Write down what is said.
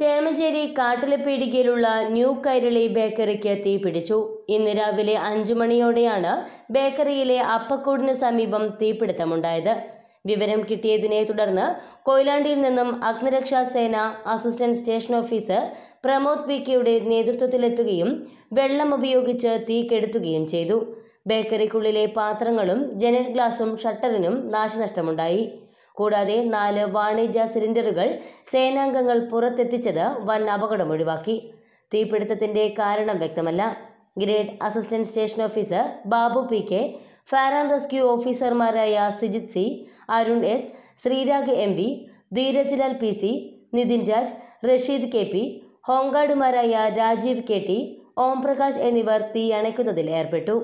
ചേമഞ്ചേരി കാട്ടിലപ്പീടികയിലുള്ള ന്യൂ കൈരളി ബേക്കറിക്ക് തീ പിടിച്ചു ഇന്ന് രാവിലെ അഞ്ചു മണിയോടെയാണ് ബേക്കറിയിലെ അപ്പക്കൂടിന് സമീപം തീപിടുത്തമുണ്ടായത് വിവരം കിട്ടിയതിനെ തുടർന്ന് കൊയിലാണ്ടിയിൽ നിന്നും അഗ്നിരക്ഷാ സേന assistant station officer Pramod P കെയുടെ നേതൃത്വത്തിലെത്തുകയും വെള്ളം ഉപയോഗിച്ച് തീ കെടുത്തുകയും ചെയ്തു ബേക്കറിക്കുള്ളിലെ പാത്രങ്ങളും ജനൽ ഗ്ലാസും ഷട്ടറിനും നാശനഷ്ടമുണ്ടായി കൂടാതെ നാല് വാണിജ്യ സിലിണ്ടറുകൾ സേനാംഗങ്ങൾ പുറത്തെത്തിച്ചത് വൻ അപകടം ഒഴിവാക്കി തീപിടുത്തത്തിന്റെ കാരണം വ്യക്തമല്ല grade assistant station officer Babu P K fire and rescue ഓഫീസർമാരായ Sijith C Arun S Sreerag M V Dheeraj Lal P C Nithin Raj Rasheed K P ഹോംഗാർഡുമാരായ രാജീവ് കെ ടി ഓംപ്രകാശ് എന്നിവർ തീ അണയ്ക്കുന്നതിൽ ഏർപ്പെട്ടു